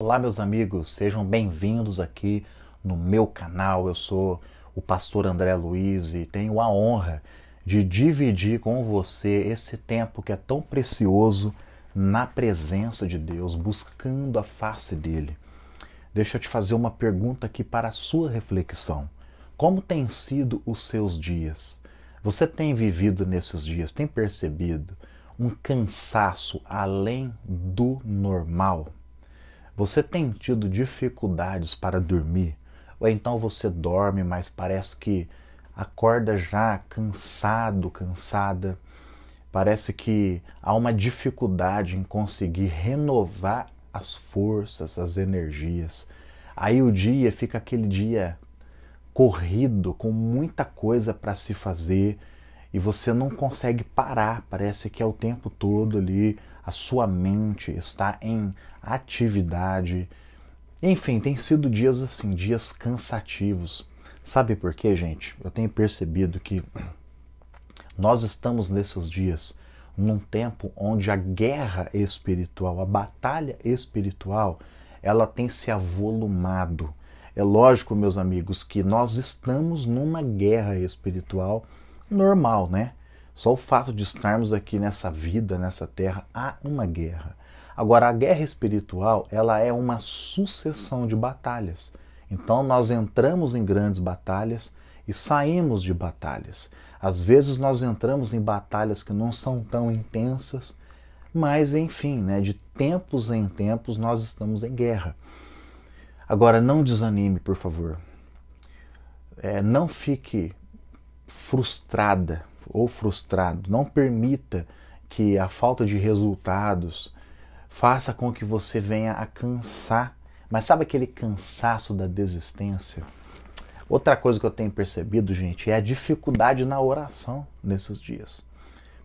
Olá, meus amigos, sejam bem-vindos aqui no meu canal. Eu sou o pastor André Luiz e tenho a honra de dividir com você esse tempo que é tão precioso na presença de Deus, buscando a face dele. Deixa eu te fazer uma pergunta aqui para a sua reflexão. Como têm sido os seus dias? Você tem vivido nesses dias, tem percebido um cansaço além do normal? Você tem tido dificuldades para dormir? Ou então você dorme, mas parece que acorda já cansado, cansada? Parece que há uma dificuldade em conseguir renovar as forças, as energias. Aí o dia fica aquele dia corrido, com muita coisa para se fazer e você não consegue parar, parece que é o tempo todo ali a sua mente está em atividade. Enfim, tem sido dias assim, dias cansativos. Sabe por quê, gente? Eu tenho percebido que nós estamos nesses dias num tempo onde a guerra espiritual, a batalha espiritual, ela tem se avolumado. É lógico, meus amigos, que nós estamos numa guerra espiritual normal, né? Só o fato de estarmos aqui nessa vida, nessa terra, há uma guerra. Agora, a guerra espiritual, ela é uma sucessão de batalhas. Então, nós entramos em grandes batalhas e saímos de batalhas. Às vezes, nós entramos em batalhas que não são tão intensas, mas, enfim, né, de tempos em tempos, nós estamos em guerra. Agora, não desanime, por favor. É, não fique frustrada ou frustrado. Não permita que a falta de resultados faça com que você venha a cansar. Mas sabe aquele cansaço da desistência? Outra coisa que eu tenho percebido, gente, é a dificuldade na oração nesses dias.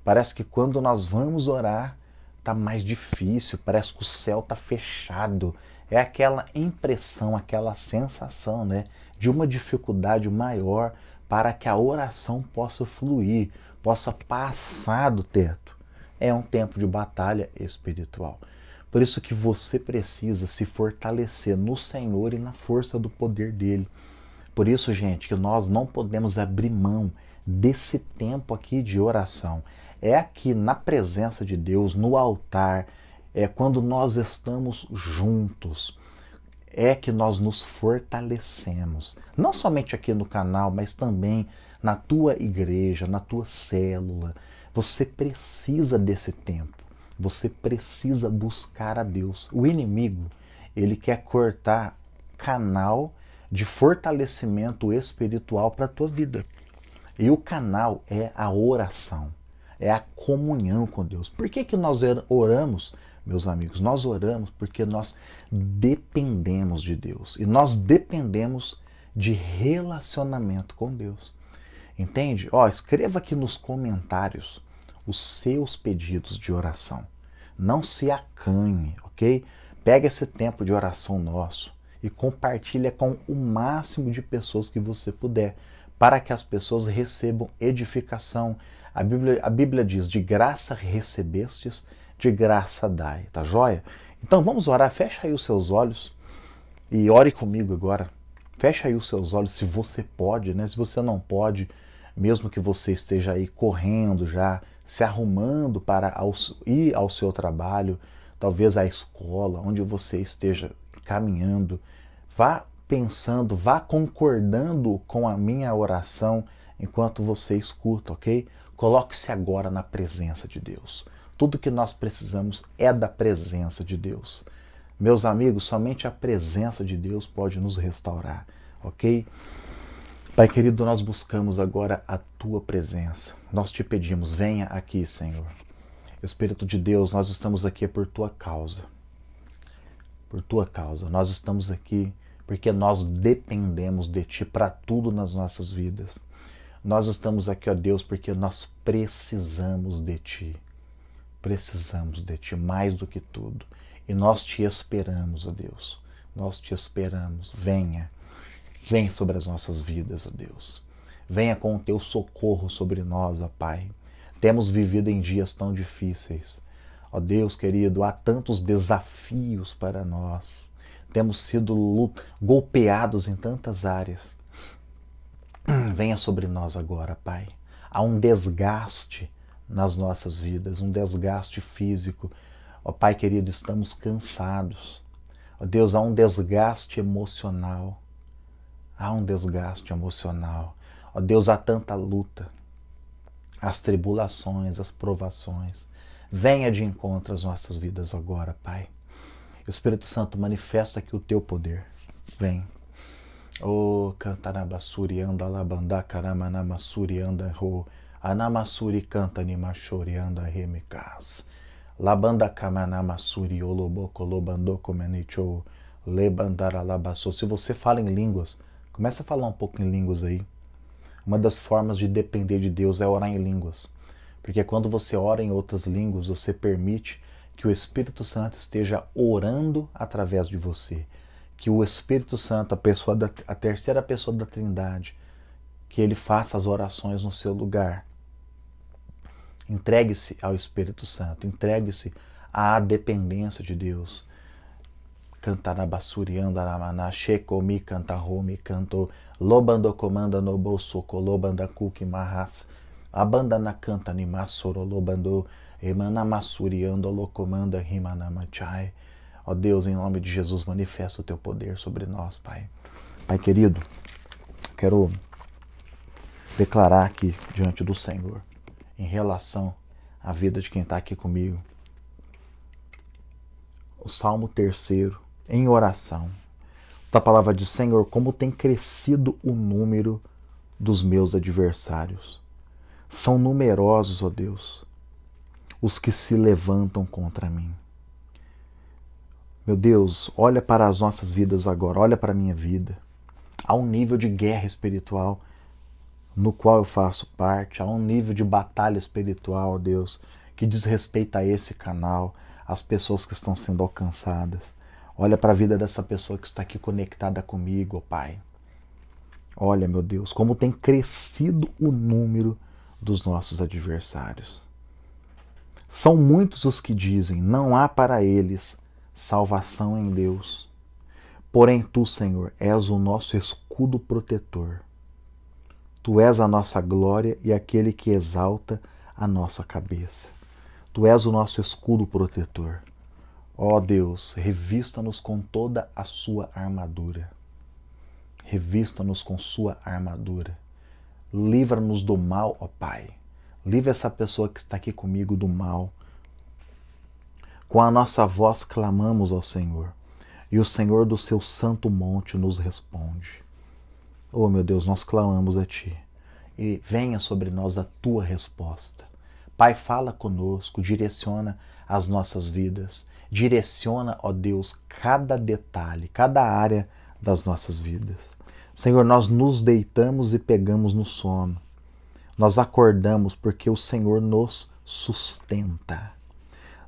Parece que quando nós vamos orar, tá mais difícil, parece que o céu tá fechado. É aquela impressão, aquela sensação, né, de uma dificuldade maior para que a oração possa fluir, possa passar do teto. É um tempo de batalha espiritual. Por isso que você precisa se fortalecer no Senhor e na força do poder dele. Por isso, gente, que nós não podemos abrir mão desse tempo aqui de oração. É aqui na presença de Deus, no altar, é quando nós estamos juntos é que nós nos fortalecemos, não somente aqui no canal, mas também na tua igreja, na tua célula. Você precisa desse tempo. Você precisa buscar a Deus. O inimigo, ele quer cortar canal de fortalecimento espiritual para a tua vida. E o canal é a oração, é a comunhão com Deus. Por que, que nós oramos? meus amigos. Nós oramos porque nós dependemos de Deus e nós dependemos de relacionamento com Deus. Entende? Ó, escreva aqui nos comentários os seus pedidos de oração. Não se acanhe, ok? Pega esse tempo de oração nosso e compartilha com o máximo de pessoas que você puder, para que as pessoas recebam edificação. A Bíblia, a Bíblia diz: de graça recebestes, de graça dai, tá joia? Então vamos orar, fecha aí os seus olhos e ore comigo agora. Fecha aí os seus olhos se você pode, né? Se você não pode, mesmo que você esteja aí correndo já, se arrumando para ir ao seu trabalho, talvez à escola, onde você esteja caminhando, vá pensando, vá concordando com a minha oração enquanto você escuta, ok? Coloque-se agora na presença de Deus. Tudo que nós precisamos é da presença de Deus. Meus amigos, somente a presença de Deus pode nos restaurar, ok? Pai querido, nós buscamos agora a tua presença. Nós te pedimos, venha aqui, Senhor. Espírito de Deus, nós estamos aqui por tua causa. Por tua causa. Nós estamos aqui porque nós dependemos de ti para tudo nas nossas vidas. Nós estamos aqui, ó Deus, porque nós precisamos de ti precisamos de Ti mais do que tudo. E nós te esperamos, ó Deus. Nós te esperamos. Venha. Venha sobre as nossas vidas, ó Deus. Venha com o teu socorro sobre nós, ó Pai. Temos vivido em dias tão difíceis. Ó Deus querido, há tantos desafios para nós. Temos sido golpeados em tantas áreas. Venha sobre nós agora, Pai. Há um desgaste nas nossas vidas, um desgaste físico. Ó oh, Pai querido, estamos cansados. Ó oh, Deus, há um desgaste emocional. Há um desgaste emocional. Ó oh, Deus, há tanta luta, as tribulações, as provações. Venha de encontro às nossas vidas agora, Pai. O Espírito Santo manifesta aqui o teu poder. Vem. Oh, cantarabasuri anda labandá caramanamasuri anda ro. Oh. Anamasuri canta nimashori anda remikas. Labanda kamanamasuri oloboko lobandoko menichou. Lebandaralabassou. Se você fala em línguas, começa a falar um pouco em línguas aí. Uma das formas de depender de Deus é orar em línguas. Porque quando você ora em outras línguas, você permite que o Espírito Santo esteja orando através de você. Que o Espírito Santo, a, pessoa da, a terceira pessoa da Trindade, que ele faça as orações no seu lugar. Entregue-se ao Espírito Santo, entregue-se à dependência de Deus. Cantarabasuri andaramaná, shekomi cantaromi canto, lobando comanda no bolsoco, lobanda kuki marras, abandana canta animassoro lobando, emanamassuri andolo comanda rimanamachai. Ó Deus, em nome de Jesus, manifesta o teu poder sobre nós, Pai. Pai querido, quero declarar aqui diante do Senhor em relação à vida de quem está aqui comigo. O Salmo terceiro, em oração. Da palavra de Senhor, como tem crescido o número dos meus adversários. São numerosos, ó oh Deus, os que se levantam contra mim. Meu Deus, olha para as nossas vidas agora, olha para a minha vida. Há um nível de guerra espiritual no qual eu faço parte, há um nível de batalha espiritual, Deus, que diz respeito a esse canal, as pessoas que estão sendo alcançadas. Olha para a vida dessa pessoa que está aqui conectada comigo, Pai. Olha, meu Deus, como tem crescido o número dos nossos adversários. São muitos os que dizem: não há para eles salvação em Deus. Porém, tu, Senhor, és o nosso escudo protetor. Tu és a nossa glória e aquele que exalta a nossa cabeça. Tu és o nosso escudo protetor. Ó oh Deus, revista-nos com toda a sua armadura. Revista-nos com sua armadura. Livra-nos do mal, ó oh Pai. Livra essa pessoa que está aqui comigo do mal. Com a nossa voz clamamos ao Senhor, e o Senhor do seu santo monte nos responde. Oh meu Deus, nós clamamos a Ti e venha sobre nós a Tua resposta. Pai, fala conosco, direciona as nossas vidas, direciona, ó Deus, cada detalhe, cada área das nossas vidas. Senhor, nós nos deitamos e pegamos no sono. Nós acordamos porque o Senhor nos sustenta.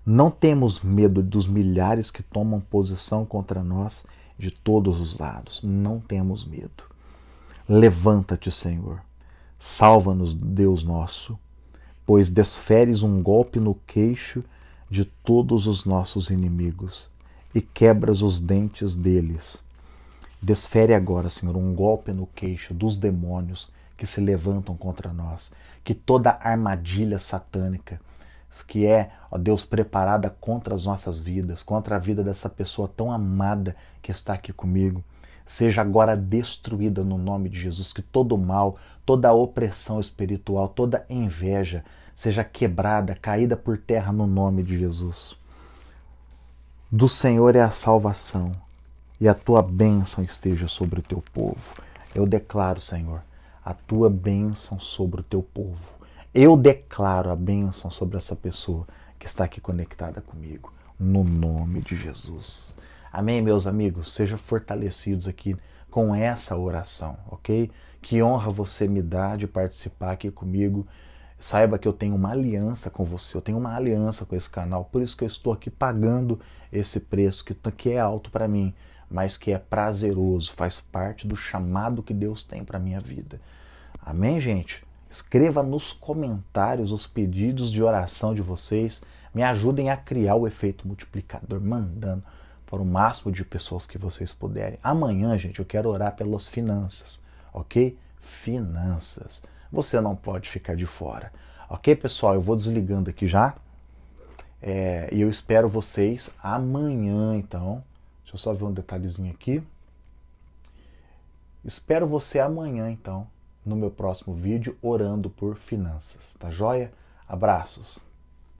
Não temos medo dos milhares que tomam posição contra nós de todos os lados. Não temos medo. Levanta-te, Senhor. Salva-nos, Deus nosso, pois desferes um golpe no queixo de todos os nossos inimigos e quebras os dentes deles. Desfere agora, Senhor, um golpe no queixo dos demônios que se levantam contra nós, que toda armadilha satânica que é, ó Deus, preparada contra as nossas vidas, contra a vida dessa pessoa tão amada que está aqui comigo, seja agora destruída no nome de Jesus, que todo mal, toda opressão espiritual, toda inveja seja quebrada, caída por terra no nome de Jesus. Do Senhor é a salvação e a tua bênção esteja sobre o teu povo. Eu declaro, Senhor, a tua bênção sobre o teu povo. Eu declaro a bênção sobre essa pessoa que está aqui conectada comigo, no nome de Jesus. Amém, meus amigos? Sejam fortalecidos aqui com essa oração, ok? Que honra você me dá de participar aqui comigo. Saiba que eu tenho uma aliança com você, eu tenho uma aliança com esse canal, por isso que eu estou aqui pagando esse preço que, que é alto para mim, mas que é prazeroso, faz parte do chamado que Deus tem para minha vida. Amém, gente? Escreva nos comentários os pedidos de oração de vocês, me ajudem a criar o efeito multiplicador, mandando para o máximo de pessoas que vocês puderem. Amanhã, gente, eu quero orar pelas finanças, ok? Finanças. Você não pode ficar de fora. Ok, pessoal? Eu vou desligando aqui já. É, e eu espero vocês amanhã, então. Deixa eu só ver um detalhezinho aqui. Espero você amanhã, então, no meu próximo vídeo, orando por finanças. Tá joia? Abraços.